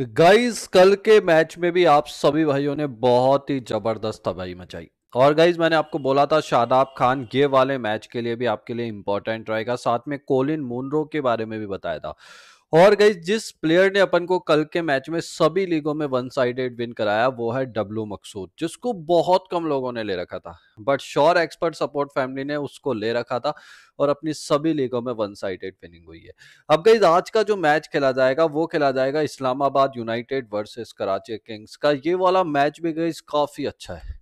guys कल के match में भी आप सभी भाइयों ने बहुत ही जबरदस्त तबाही मचाई और गाइज मैंने आपको बोला था शादाब खान ये वाले मैच के लिए भी आपके लिए इंपॉर्टेंट रहेगा साथ में कोलिन मुनरो के बारे में भी बताया था और गई जिस प्लेयर ने अपन को कल के मैच में सभी लीगों में वन साइडेड विन कराया वो है डब्लू मकसूद जिसको बहुत कम लोगों ने ले रखा था but sure expert support family ने उसको ले रखा था और अपनी सभी लीगों में वन साइडेड विनिंग हुई है अब गई आज का जो मैच खेला जाएगा वो खेला जाएगा Islamabad United versus Karachi Kings का ये वाला मैच भी गई काफ़ी अच्छा है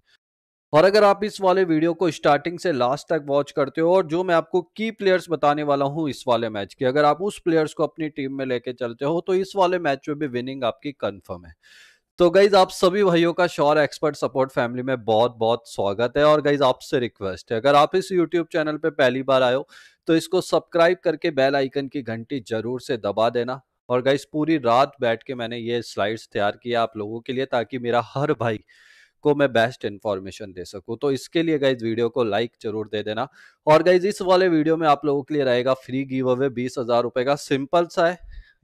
और अगर आप इस वाले वीडियो को स्टार्टिंग से लास्ट तक वॉच करते हो और जो मैं आपको की प्लेयर्स बताने वाला हूं इस वाले मैच के अगर आप उस प्लेयर्स को अपनी टीम में लेके चलते हो तो इस वाले मैच में भी विनिंग आपकी कंफर्म है तो गाइज आप सभी भाइयों का शोर एक्सपर्ट सपोर्ट फैमिली में बहुत बहुत स्वागत है और गाइज आपसे रिक्वेस्ट है अगर आप इस यूट्यूब चैनल पर पहली बार आयो तो इसको सब्सक्राइब करके बेल आइकन की घंटी जरूर से दबा देना और गाइज पूरी रात बैठ के मैंने ये स्लाइड्स तैयार किया आप लोगों के लिए ताकि मेरा हर भाई को मैं बेस्ट इन्फॉर्मेशन दे सकूँ तो इसके लिए गाइज वीडियो को लाइक जरूर दे देना और गाइज इस वाले वीडियो में आप लोगों के लिए रहेगा फ्री गिव अवे बीस हजार रुपए का सिंपल सा है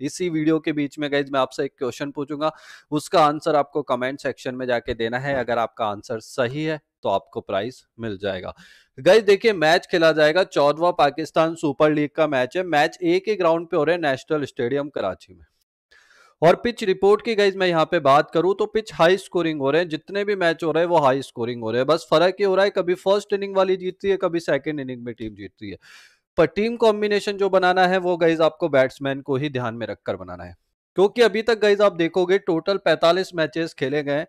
इसी वीडियो के बीच में गाइज मैं आपसे एक क्वेश्चन पूछूंगा उसका आंसर आपको कमेंट सेक्शन में जाके देना है अगर आपका आंसर सही है तो आपको प्राइस मिल जाएगा गाइज देखिए मैच खेला जाएगा चौदवा पाकिस्तान सुपर लीग का मैच है मैच एक ही ग्राउंड पे हो रहा है नेशनल स्टेडियम कराची में और पिच रिपोर्ट की गाइज मैं यहाँ पे बात करूँ तो पिच हाई स्कोरिंग हो रहे हैं जितने भी मैच हो रहे हैं वो हाई स्कोरिंग हो रहे हैं बस फर्क ये हो रहा है कभी फर्स्ट इनिंग वाली जीतती है कभी सेकेंड इनिंग में टीम जीतती है पर टीम कॉम्बिनेशन जो बनाना है वो गाइज आपको बैट्समैन को ही ध्यान में रखकर बनाना है क्योंकि अभी तक गाइज आप देखोगे टोटल 45 मैचेस खेले गए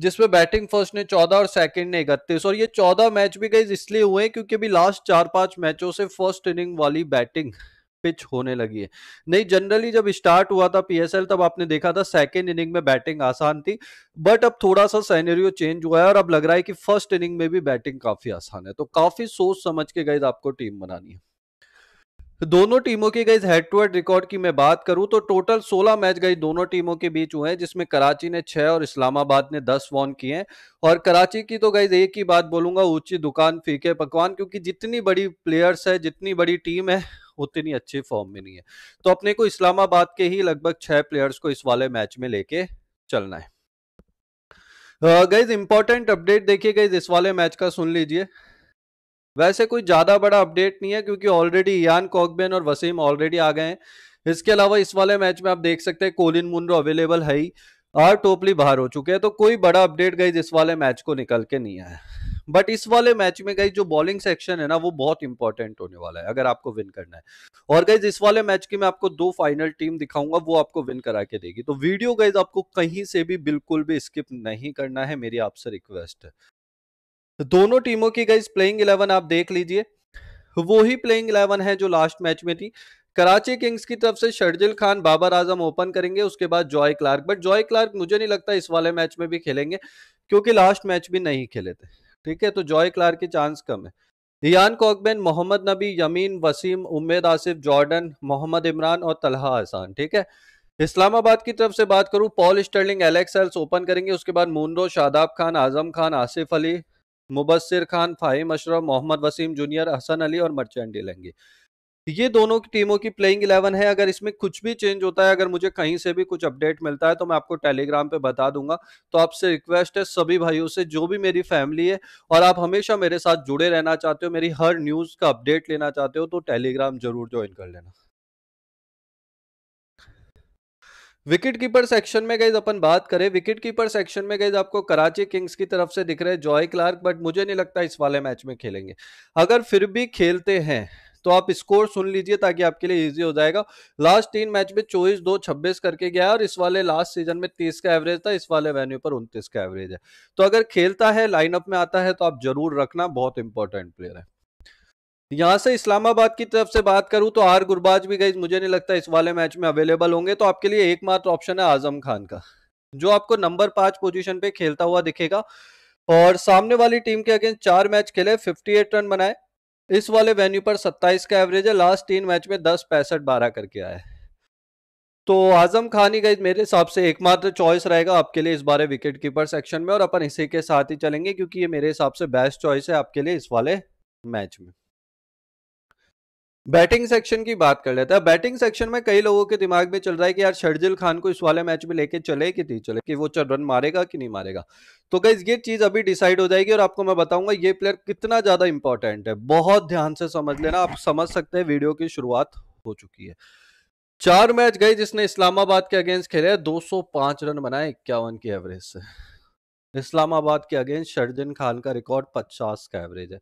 जिसमें बैटिंग फर्स्ट ने 14 और सेकंड ने इकतीस और ये 14 मैच भी गईज इसलिए हुए क्योंकि अभी लास्ट चार पांच मैचों से फर्स्ट इनिंग वाली बैटिंग पिच होने लगी है नहीं जनरली जब स्टार्ट हुआ था पीएसएल तब आपने देखा था सेकेंड इनिंग में बैटिंग आसान थी बट अब थोड़ा सा सैनरियो चेंज हुआ है और अब लग रहा है कि फर्स्ट इनिंग में भी बैटिंग काफी आसान है तो काफी सोच समझ के गए आपको टीम बनानी है दोनों टीमों की गई हेड टू हेड रिकॉर्ड की मैं बात करूं तो टोटल 16 मैच गई दोनों टीमों के बीच हुए हैं जिसमें कराची ने 6 और इस्लामाबाद ने 10 वॉन किए हैं और कराची की तो गई एक ही बात बोलूंगा ऊंची दुकान फीके पकवान क्योंकि जितनी बड़ी प्लेयर्स है जितनी बड़ी टीम है उतनी अच्छे फॉर्म में नहीं है तो अपने को इस्लामाबाद के ही लगभग छह प्लेयर्स को इस वाले मैच में लेके चलना है गाइज इंपॉर्टेंट अपडेट देखिए गाइज इस वाले मैच का सुन लीजिए वैसे कोई ज़्यादा बड़ा अपडेट नहीं है क्योंकि ऑलरेडी यान कॉकबेन और वसीम ऑलरेडी आ गए हैं इसके अलावा इस वाले मैच में आप देख सकते हैं कोलिन मुनरो अवेलेबल है ही और टोपली बाहर हो चुके हैं तो कोई बड़ा अपडेट गई इस वाले मैच को निकल के नहीं आया बट इस वाले मैच में गई जो बॉलिंग सेक्शन है ना वो बहुत इंपॉर्टेंट होने वाला है अगर आपको विन करना है और गाइज इस वाले मैच की मैं आपको दो फाइनल टीम दिखाऊंगा वो आपको विन करा के देगी तो वीडियो गाइज आपको कहीं से भी बिल्कुल भी स्किप नहीं करना है मेरी आपसे रिक्वेस्ट है तो दोनों टीमों की गाइज प्लेइंग इलेवन आप देख लीजिए वो ही प्लेइंग इलेवन है जो लास्ट मैच में थी कराची किंग्स की तरफ से शर्जिल खान बाबर आजम ओपन करेंगे उसके बाद Joe Clarke but Joe Clarke मुझे नहीं लगता इस वाले मैच में भी खेलेंगे क्योंकि लास्ट मैच भी नहीं खेले थे ठीक है तो जॉय क्लार के चांस कम है रियान कॉकबेन मोहम्मद नबी यमीन वसीम उम्मेद आसिफ जॉर्डन मोहम्मद इमरान और तलहा आसान ठीक है इस्लामाबाद की तरफ से बात करूं Paul Stirling Alex Hales open करेंगे उसके बाद मुनरो शादाब खान आजम खान आसिफ अली मुबसर खान फाहिम अशरफ मोहम्मद वसीम जूनियर हसन अली और मर्चेंडी लेंगे ये दोनों की टीमों की प्लेइंग इलेवन है अगर इसमें कुछ भी चेंज होता है अगर मुझे कहीं से भी कुछ अपडेट मिलता है तो मैं आपको टेलीग्राम पे बता दूंगा तो आपसे रिक्वेस्ट है सभी भाइयों से जो भी मेरी फैमिली है और आप हमेशा मेरे साथ जुड़े रहना चाहते हो मेरी हर न्यूज़ का अपडेट लेना चाहते हो तो टेलीग्राम जरूर ज्वाइन कर लेना विकेट कीपर सेक्शन में गई अपन बात करें विकेट कीपर सेक्शन में गई आपको कराची किंग्स की तरफ से दिख रहे जॉय क्लार्क बट मुझे नहीं लगता इस वाले मैच में खेलेंगे अगर फिर भी खेलते हैं तो आप स्कोर सुन लीजिए ताकि आपके लिए ईजी हो जाएगा लास्ट तीन मैच में चौबीस दो छब्बीस करके गया और इस वाले लास्ट सीजन में तीस का एवरेज था इस वाले वेन्यू पर उनतीस का एवरेज है तो अगर खेलता है लाइनअप में आता है तो आप जरूर रखना बहुत इंपॉर्टेंट प्लेयर है यहाँ से इस्लामाबाद की तरफ से बात करूं तो आर गुरबाज भी गई मुझे नहीं लगता इस वाले मैच में अवेलेबल होंगे तो आपके लिए एकमात्र ऑप्शन है आजम खान का जो आपको नंबर पांच पोजीशन पे खेलता हुआ दिखेगा और सामने वाली टीम के अगेंस्ट चार मैच खेले 58 रन बनाए इस वाले वेन्यू पर 27 का एवरेज है लास्ट तीन मैच में दस पैंसठ बारह करके आया है तो आजम खान ही मेरे हिसाब से एकमात्र चॉइस रहेगा आपके लिए इस बारे विकेट कीपर सेक्शन में और अपन इसी के साथ ही चलेंगे क्योंकि ये मेरे हिसाब से बेस्ट चॉइस है आपके लिए इस वाले मैच में बैटिंग सेक्शन की बात कर लेते हैं बैटिंग सेक्शन में कई लोगों के दिमाग में चल रहा है कि यार शर्जिल खान को इस वाले मैच में लेके चले कि नहीं चले कि वो चल रन मारेगा कि नहीं मारेगा तो गई ये चीज अभी डिसाइड हो जाएगी और आपको मैं बताऊंगा ये प्लेयर कितना ज्यादा इंपॉर्टेंट है बहुत ध्यान से समझ लेना आप समझ सकते हैं वीडियो की शुरुआत हो चुकी है चार मैच गए जिसने इस्लामाबाद के अगेंस्ट खेले दो रन बनाए इक्यावन की एवरेज से इस्लामाबाद के अगेंस्ट शर्जिल खान का रिकॉर्ड पचास का एवरेज है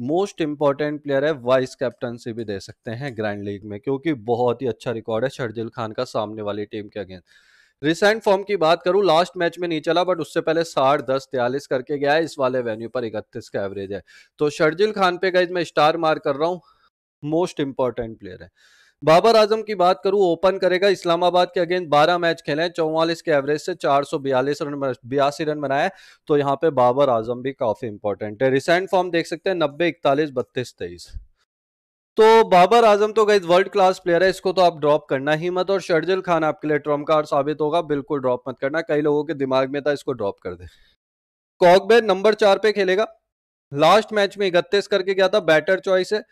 मोस्ट इंपॉर्टेंट प्लेयर है वाइस कैप्टनसी भी दे सकते हैं ग्रैंड लीग में क्योंकि बहुत ही अच्छा रिकॉर्ड है शर्जिल खान का सामने वाली टीम के अगेंस्ट रिसेंट फॉर्म की बात करूं लास्ट मैच में नहीं चला बट उससे पहले साठ दस तेलिस करके गया है इस वाले वेन्यू पर इकतीस का एवरेज है तो शर्जिल खान पे गाइज मैं स्टार मार कर रहा हूं मोस्ट इंपॉर्टेंट प्लेयर है बाबर आजम की बात करूं ओपन करेगा इस्लामाबाद के अगेंस्ट 12 मैच खेले चौवालीस के एवरेज से चार रन बयासी रन बनाए तो यहाँ पे बाबर आजम भी काफी इंपॉर्टेंट है रिसेंट फॉर्म देख सकते हैं नब्बे इकतालीस बत्तीस तेईस तो बाबर आजम तो गई वर्ल्ड क्लास प्लेयर है इसको तो आप ड्रॉप करना ही मत और शर्जिल खान आपके लिए कार्ड साबित होगा बिल्कुल ड्रॉप मत करना कई लोगों के दिमाग में था इसको ड्रॉप कर दे कॉकबे नंबर चार पे खेलेगा लास्ट मैच में इकतीस करके गया था बैटर चॉइस है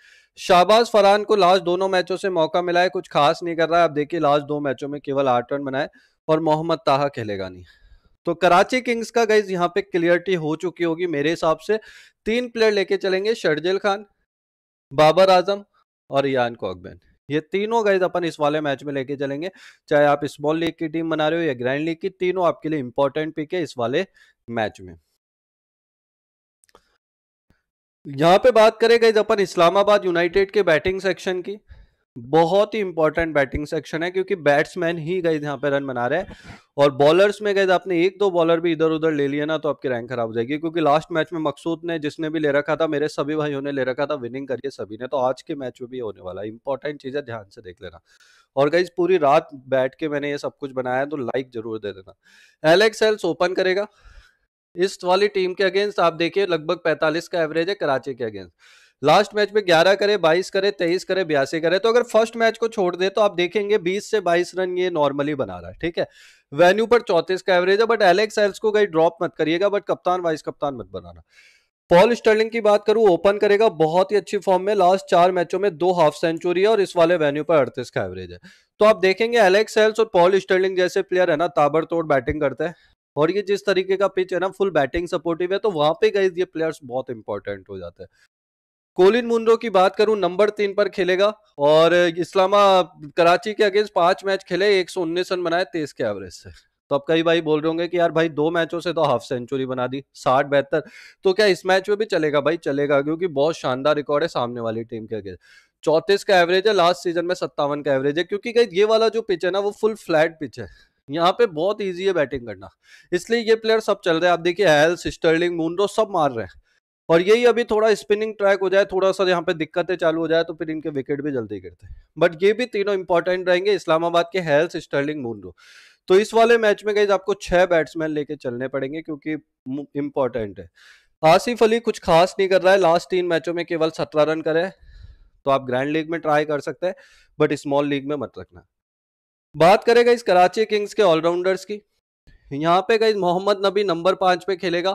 शाहबाज फरहान को लास्ट दोनों मैचों से मौका मिला है कुछ खास नहीं कर रहा है आप देखिए लास्ट दो मैचों में केवल आठ रन बनाए और मोहम्मद ताहा खेलेगा नहीं तो कराची किंग्स का गाइज यहाँ पे क्लियरिटी हो चुकी होगी मेरे हिसाब से तीन प्लेयर लेके चलेंगे शर्जिल खान बाबर आजम और यान कॉकबैन ये तीनों गाइज अपन इस वाले मैच में लेके चलेंगे चाहे आप स्मॉल लीग की टीम बना रहे हो या ग्रैंड लीग की तीनों आपके लिए इंपॉर्टेंट पिक है इस वाले मैच में यहाँ पे बात करें गई अपन इस्लामाबाद यूनाइटेड के बैटिंग सेक्शन की बहुत ही इंपॉर्टेंट बैटिंग सेक्शन है क्योंकि बैट्समैन ही गए यहाँ पे रन बना रहे हैं और बॉलर्स में गए आपने एक दो बॉलर भी इधर उधर ले लिया ना तो आपकी रैंक खराब हो जाएगी क्योंकि लास्ट मैच में मकसूद ने जिसने भी ले रखा था मेरे सभी भाइयों ने ले रखा था विनिंग करिए सभी ने तो आज के मैच में भी होने वाला इंपॉर्टेंट चीज़ है ध्यान से देख लेना और गई पूरी रात बैठ के मैंने ये सब कुछ बनाया तो लाइक जरूर दे देना एलेक्स एल्स ओपन करेगा इस वाली टीम के अगेंस्ट आप देखिए लगभग 45 का एवरेज है कराची के अगेंस्ट लास्ट मैच में 11 करे 22 करे 23 करे बयासी करे तो अगर फर्स्ट मैच को छोड़ दे तो आप देखेंगे 20 से 22 रन ये नॉर्मली बना रहा है ठीक है वेन्यू पर 34 का एवरेज है बट एलेक्स एल्स को कहीं ड्रॉप मत करिएगा बट कप्तान वाइस कप्तान मत बनाना पॉल स्टर्लिंग की बात करूं ओपन करेगा बहुत ही अच्छी फॉर्म में लास्ट चार मैचों में दो हाफ सेंचुरी है और इस वाले वेन्यू पर अड़तीस का एवरेज है तो आप देखेंगे एलेक्स एल्स और पॉल स्टर्लिंग जैसे प्लेयर है ना ताबड़तोड़ बैटिंग करते हैं और ये जिस तरीके का पिच है ना फुल बैटिंग सपोर्टिव है तो वहां पे गए ये प्लेयर्स बहुत इंपॉर्टेंट हो जाते हैं कोलिन मुंड्रो की बात करूं नंबर तीन पर खेलेगा और इस्लामा कराची के अगेंस्ट पांच मैच खेले एक सौ उन्नीस रन बनाए तेज के एवरेज से तो अब कई भाई बोल रहे होंगे कि यार भाई दो मैचों से तो हाफ सेंचुरी बना दी साठ बेहतर तो क्या इस मैच में भी चलेगा भाई चलेगा क्योंकि बहुत शानदार रिकॉर्ड है सामने वाली टीम के अगेंस्ट चौतीस का एवरेज है लास्ट सीजन में सत्तावन का एवरेज है क्योंकि ये वाला जो पिच है ना वो फुल फ्लैट पिच है यहाँ पे बहुत ईजी है बैटिंग करना इसलिए ये प्लेयर सब चल रहे हैं आप देखिए हेल स्टर्लिंग मूनरो सब मार रहे हैं और यही अभी थोड़ा स्पिनिंग ट्रैक हो जाए थोड़ा सा यहाँ पे दिक्कतें चालू हो जाए तो फिर इनके विकेट भी जल्दी गिरते हैं बट ये भी तीनों इंपॉर्टेंट रहेंगे इस्लामाबाद के हेल्स स्टर्लिंग मूनरो तो इस वाले मैच में गई आपको छह बैट्समैन लेके चलने पड़ेंगे क्योंकि इंपॉर्टेंट है आसिफ अली कुछ खास नहीं कर रहा है लास्ट तीन मैचों में केवल सत्रह रन करे तो आप ग्रैंड लीग में ट्राई कर सकते हैं बट स्मॉल लीग में मत रखना बात करेगा इस कराची किंग्स के ऑलराउंडर्स की यहाँ पे गई मोहम्मद नबी नंबर पांच पे खेलेगा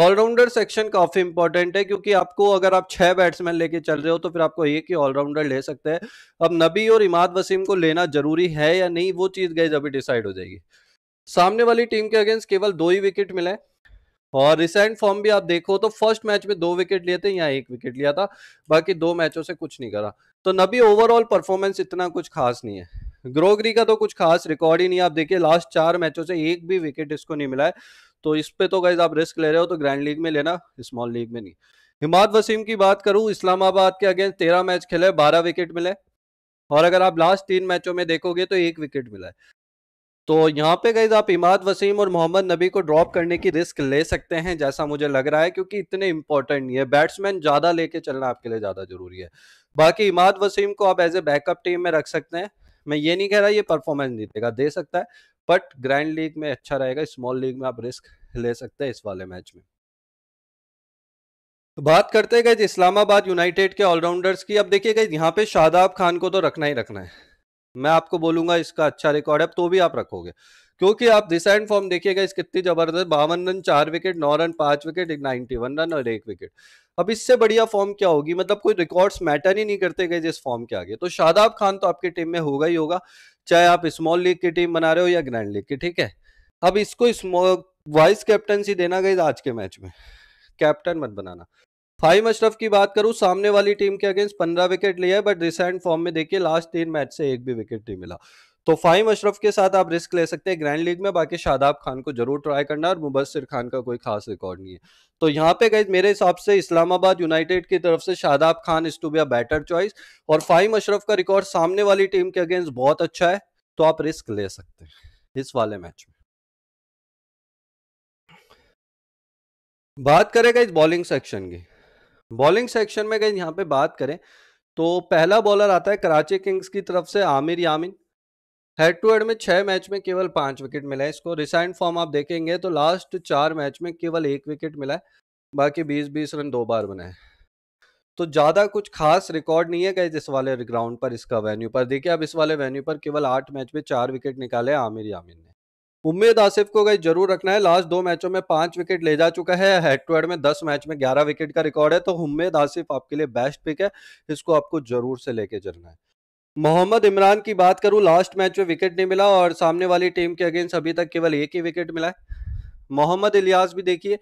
ऑलराउंडर सेक्शन काफ़ी इंपॉर्टेंट है क्योंकि आपको अगर आप छह बैट्समैन लेके चल रहे हो तो फिर आपको एक ही ऑलराउंडर ले सकते हैं अब नबी और इमाद वसीम को लेना जरूरी है या नहीं वो चीज़ गई अभी डिसाइड हो जाएगी सामने वाली टीम के अगेंस्ट केवल दो ही विकेट मिले और रिसेंट फॉर्म भी आप देखो तो फर्स्ट मैच में दो विकेट लिए थे या एक विकेट लिया था बाकी दो मैचों से कुछ नहीं करा तो नबी ओवरऑल परफॉर्मेंस इतना कुछ खास नहीं है ग्रोगरी का तो कुछ खास रिकॉर्ड ही नहीं आप देखिए लास्ट चार मैचों से एक भी विकेट इसको नहीं मिला है तो इस पे तो गाइज आप रिस्क ले रहे हो तो ग्रैंड लीग में लेना स्मॉल लीग में नहीं हिमाद वसीम की बात करूं इस्लामाबाद के अगेंस्ट तेरह मैच खेले बारह विकेट मिले और अगर आप लास्ट तीन मैचों में देखोगे तो एक विकेट मिला है तो यहाँ पे गई आप इमाद वसीम और मोहम्मद नबी को ड्रॉप करने की रिस्क ले सकते हैं जैसा मुझे लग रहा है क्योंकि इतने इंपॉर्टेंट नहीं है बैट्समैन ज़्यादा लेके चलना आपके लिए ज़्यादा जरूरी है बाकी इमाद वसीम को आप एज ए बैकअप टीम में रख सकते हैं मैं ये नहीं कह रहा ये परफॉर्मेंस नहीं देगा दे सकता है बट ग्रैंड लीग में अच्छा रहेगा स्मॉल लीग में आप रिस्क ले सकते हैं इस वाले मैच में तो बात करते गए इस्लामाबाद यूनाइटेड के ऑलराउंडर्स की अब देखिए गई यहाँ पे शादाब खान को तो रखना ही रखना है मैं आपको बोलूंगा इसका अच्छा रिकॉर्ड है तो भी आप रखोगे क्योंकि आप एंड फॉर्म देखिएगा इस कितनी जबरदस्त बावन रन चार विकेट नौ रन पांच विकेट एक नाइनटी वन रन और एक विकेट अब इससे बढ़िया फॉर्म क्या होगी मतलब कोई रिकॉर्ड्स मैटर ही नहीं करते गए जिस फॉर्म के आगे तो शादाब खान तो आपकी टीम में होगा ही होगा चाहे आप स्मॉल लीग की टीम बना रहे हो या ग्रैंड लीग की ठीक है अब इसको वाइस कैप्टनसी देना गई आज के मैच में कैप्टन मत बनाना फाइम अशरफ की बात करूं सामने वाली टीम के अगेंस्ट पंद्रह विकेट लिया है बट रिसेंट फॉर्म में देखिए लास्ट तीन मैच से एक भी विकेट नहीं मिला तो फाहिम अशरफ के साथ आप रिस्क ले सकते हैं ग्रैंड लीग में बाकी शादाब खान को जरूर ट्राई करना और मुबसर खान का कोई खास रिकॉर्ड नहीं है तो यहाँ पे गए मेरे हिसाब से इस्लामाबाद यूनाइटेड की तरफ से Shadab Khan is to be a better choice और फाहिम अशरफ का रिकॉर्ड सामने वाली टीम के अगेंस्ट बहुत अच्छा है तो आप रिस्क ले सकते हैं इस वाले मैच में बात करें गई बॉलिंग सेक्शन की बॉलिंग सेक्शन में गई यहाँ पे बात करें तो पहला बॉलर आता है कराची किंग्स की तरफ से Aamir Yamin head to head में छह मैच में केवल पांच विकेट मिला है इसको रिसाइन फॉर्म आप देखेंगे तो लास्ट चार मैच में केवल एक विकेट मिला है बाकी बीस बीस रन दो बार बनाए तो ज़्यादा कुछ खास रिकॉर्ड नहीं है गए इस वाले ग्राउंड पर इसका वेन्यू पर देखिए अब इस वाले वेन्यू पर केवल आठ मैच में चार विकेट निकाले आमिर यामिन ने उम्मीद आसिफ को गई जरूर रखना है लास्ट दो मैचों में पांच विकेट ले जा चुका है हेड टू हेड में दस मैच में ग्यारह विकेट का रिकॉर्ड है तो उम्मीद आसिफ आपके लिए बेस्ट पिक है इसको आपको जरूर से लेके चलना है मोहम्मद इमरान की बात करूं लास्ट मैच में विकेट नहीं मिला और सामने वाली टीम के अगेंस्ट अभी तक केवल एक ही विकेट मिला है मोहम्मद इलियास भी देखिए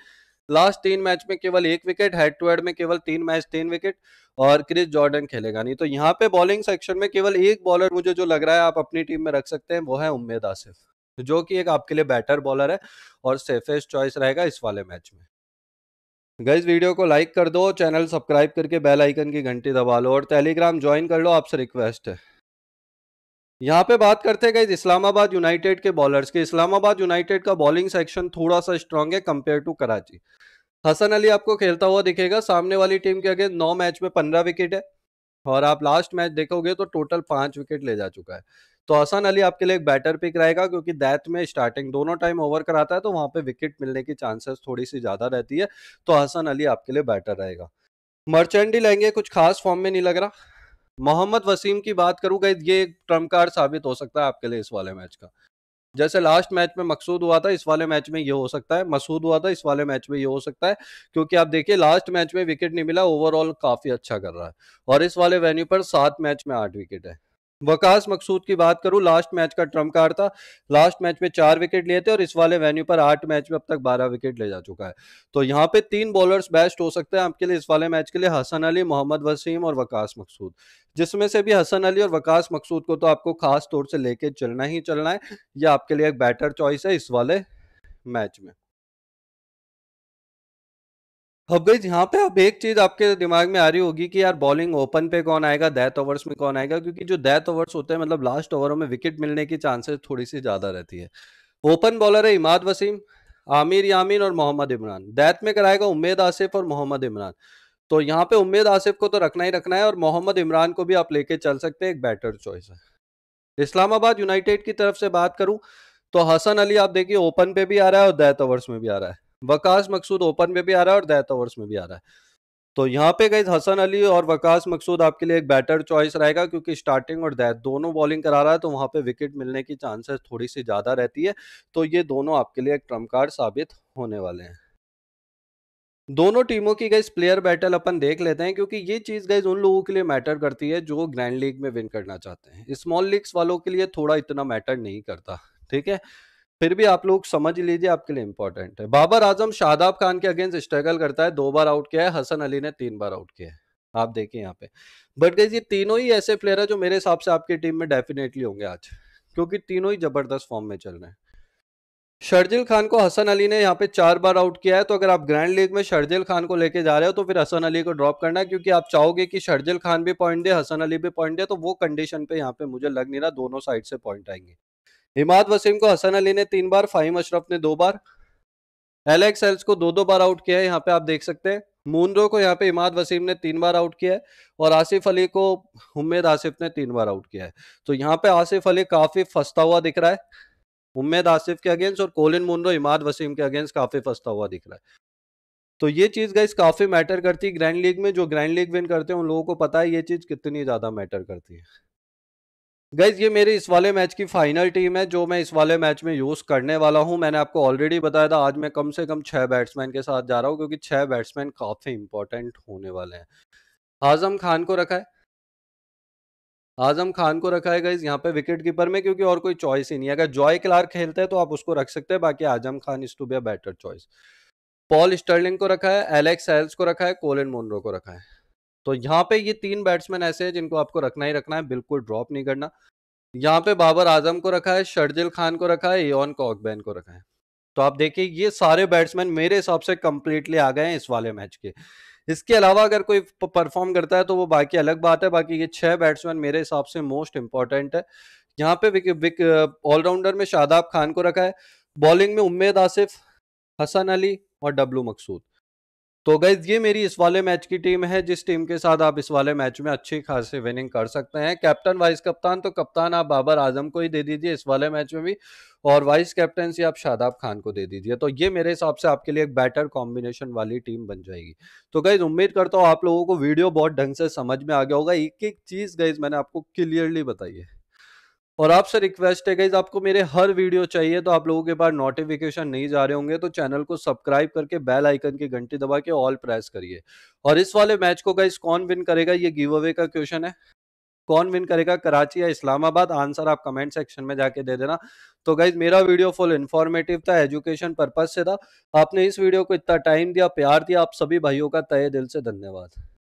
लास्ट तीन मैच में केवल एक विकेट हेड टू हेड में केवल तीन मैच तीन विकेट और क्रिस जॉर्डन खेलेगा नहीं तो यहाँ पे बॉलिंग सेक्शन में केवल एक बॉलर मुझे जो लग रहा है आप अपनी टीम में रख सकते हैं वो है उम्मेद आसिफ जो कि एक आपके लिए बेटर बॉलर है और सेफेस्ट चॉइस रहेगा इस वाले मैच में गाइज वीडियो को लाइक कर दो चैनल सब्सक्राइब करके बेल आइकन की घंटी दबा लो और टेलीग्राम ज्वाइन कर लो आपसे रिक्वेस्ट है यहाँ पे बात करते हैं गाइज इस्लामाबाद यूनाइटेड के बॉलर्स के इस्लामाबाद यूनाइटेड का बॉलिंग सेक्शन थोड़ा सा स्ट्रांग है कंपेयर टू कराची हसन अली आपको खेलता हुआ दिखेगा सामने वाली टीम के अगेंस्ट नौ मैच में पंद्रह विकेट है और आप लास्ट मैच देखोगे तो टोटल पांच विकेट ले जा चुका है तो हसन अली आपके लिए एक बेटर पिक रहेगा क्योंकि दैथ में स्टार्टिंग दोनों टाइम ओवर कराता है तो वहां पे विकेट मिलने की चांसेस थोड़ी सी ज़्यादा रहती है तो हसन अली आपके लिए बेटर रहेगा मर्चेंडी लेंगे कुछ खास फॉर्म में नहीं लग रहा मोहम्मद वसीम की बात करूँ गई ये ट्रम्प कार्ड साबित हो सकता है आपके लिए इस वाले मैच का जैसे लास्ट मैच में मकसूद हुआ था इस वाले मैच में ये हो सकता है मसूद हुआ था इस वाले मैच में ये हो सकता है क्योंकि आप देखिए लास्ट मैच में विकेट नहीं मिला ओवरऑल काफ़ी अच्छा कर रहा है और इस वाले वेन्यू पर सात मैच में आठ विकेट है वकास मकसूद की बात करूं लास्ट मैच का ट्रम्प कार था लास्ट मैच में चार विकेट लिए थे और इस वाले वेन्यू पर आठ मैच में अब तक बारह विकेट ले जा चुका है तो यहाँ पे तीन बॉलर्स बेस्ट हो सकते हैं आपके लिए इस वाले मैच के लिए हसन अली मोहम्मद वसीम और वकास मकसूद जिसमें से भी हसन अली और वकास मकसूद को तो आपको खास तौर से लेके चलना ही चलना है यह आपके लिए एक बेटर चॉइस है इस वाले मैच में अब गई यहाँ पे अब एक चीज आपके दिमाग में आ रही होगी कि यार बॉलिंग ओपन पे कौन आएगा डेथ ओवर्स में कौन आएगा क्योंकि जो डेथ ओवर्स होते हैं मतलब लास्ट ओवरों में विकेट मिलने की चांसेस थोड़ी सी ज्यादा रहती है ओपन बॉलर है इमाद वसीम आमिर यामीन और मोहम्मद इमरान डेथ में कराएगा उम्मेद आसिफ और मोहम्मद इमरान तो यहाँ पे उम्मेद आसिफ को तो रखना ही रखना है और मोहम्मद इमरान को भी आप लेके चल सकते हैं एक बेटर चॉइस है इस्लामाबाद यूनाइटेड की तरफ से बात करूं तो हसन अली आप देखिए ओपन पे भी आ रहा है और डेथ ओवर्स में भी आ रहा है वकास मकसूद ओपन में भी आ रहा है और दैत ओवर्स में भी आ रहा है तो यहाँ पे गई हसन अली और वकास मकसूद आपके लिए एक बेटर चॉइस रहेगा क्योंकि स्टार्टिंग और दैत दोनों बॉलिंग करा रहा है तो वहाँ पे विकेट मिलने की चांसेस थोड़ी सी ज़्यादा रहती है तो ये दोनों आपके लिए एक ट्रम कार्ड साबित होने वाले हैं दोनों टीमों की गई प्लेयर बैटल अपन देख लेते हैं क्योंकि ये चीज़ गई उन लोगों के लिए मैटर करती है जो ग्रैंड लीग में विन करना चाहते हैं स्मॉल लीग्स वालों के लिए थोड़ा इतना मैटर नहीं करता ठीक है फिर भी आप लोग समझ लीजिए आपके लिए इंपॉर्टेंट है बाबर आजम शादाब खान के अगेंस्ट स्ट्रगल करता है दो बार आउट किया है हसन अली ने तीन बार आउट किया है आप देखिए यहाँ पे बट गई ये तीनों ही ऐसे प्लेयर है जो मेरे हिसाब से आपकी टीम में डेफिनेटली होंगे आज क्योंकि तीनों ही जबरदस्त फॉर्म में चल रहे हैं शर्जिल खान को हसन अली ने यहाँ पे चार बार आउट किया है तो अगर आप ग्रैंड लीग में शर्जिल खान को लेके जा रहे हो तो फिर हसन अली को ड्रॉप करना है क्योंकि आप चाहोगे कि शर्जिल खान भी पॉइंट दे हसन अली भी पॉइंट दे तो वो कंडीशन पे यहाँ पे मुझे लग नहीं रहा दोनों साइड से पॉइंट आएंगे इमाद वसीम को हसन अली ने तीन बार फाहिम अशरफ ने दो बार एलेक्स एल्स को दो दो बार आउट किया है यहाँ पे आप देख सकते हैं मूनरो को यहाँ पे इमाद वसीम ने तीन बार आउट किया है और आसिफ अली को उम्मेद आसिफ ने तीन बार आउट किया है तो यहाँ पे आसिफ अली काफी फंसता हुआ दिख रहा है उम्मेद आसिफ के अगेंस्ट और कोलिन मूनरो इमाद वसीम के अगेंस्ट काफी फंसता हुआ दिख रहा है तो ये चीज गाइस काफी मैटर करती है ग्रैंड लीग में जो ग्रैंड लीग विन करते हैं उन लोगों को पता है ये चीज कितनी ज्यादा मैटर करती है गाइज ये मेरे इस वाले मैच की फाइनल टीम है जो मैं इस वाले मैच में यूज़ करने वाला हूँ मैंने आपको ऑलरेडी बताया था आज मैं कम से कम छह बैट्समैन के साथ जा रहा हूँ क्योंकि छह बैट्समैन काफ़ी इंपॉर्टेंट होने वाले हैं आज़म खान को रखा है आजम खान को रखा है गाइज यहाँ पे विकेट कीपर में क्योंकि और कोई चॉइस ही नहीं है अगर जॉय क्लार्क खेलते हैं तो आप उसको रख सकते हैं बाकी Azam Khan is to be a better choice Paul Stirling को रखा है एलेक्स एल्स को रखा है कोलिन मोनरो को रखा है तो यहाँ पे ये तीन बैट्समैन ऐसे हैं जिनको आपको रखना ही रखना है बिल्कुल ड्रॉप नहीं करना यहाँ पे बाबर आजम को रखा है शर्जिल खान को रखा है एन कॉकबैन को रखा है तो आप देखिए ये सारे बैट्समैन मेरे हिसाब से कंप्लीटली आ गए हैं इस वाले मैच के इसके अलावा अगर कोई परफॉर्म करता है तो वो बाकी अलग बात है बाकी ये छह बैट्समैन मेरे हिसाब से मोस्ट इंपॉर्टेंट है यहाँ पे ऑलराउंडर में शादाब खान को रखा है बॉलिंग में उम्मेद आसिफ हसन अली और डब्लू मकसूद तो गैज ये मेरी इस वाले मैच की टीम है जिस टीम के साथ आप इस वाले मैच में अच्छी खासी विनिंग कर सकते हैं कैप्टन वाइस कप्तान तो कप्तान आप बाबर आजम को ही दे दीजिए इस वाले मैच में भी और वाइस कैप्टनसी आप शादाब खान को दे दीजिए तो ये मेरे हिसाब से आपके लिए एक बेटर कॉम्बिनेशन वाली टीम बन जाएगी तो गैज उम्मीद करता हूँ आप लोगों को वीडियो बहुत ढंग से समझ में आ गया होगा एक एक चीज़ गैज मैंने आपको क्लियरली बताई है और आपसे रिक्वेस्ट है गाइज आपको मेरे हर वीडियो चाहिए तो आप लोगों के पास नोटिफिकेशन नहीं जा रहे होंगे तो चैनल को सब्सक्राइब करके बेल आइकन की घंटी दबा के ऑल प्रेस करिए और इस वाले मैच को गाइज कौन विन करेगा ये गिव अवे का क्वेश्चन है कौन विन करेगा कराची या इस्लामाबाद आंसर आप कमेंट सेक्शन में जाके दे देना तो गाइज मेरा वीडियो फुल इन्फॉर्मेटिव था एजुकेशन पर्पज से था आपने इस वीडियो को इतना टाइम दिया प्यार दिया आप सभी भाइयों का तय दिल से धन्यवाद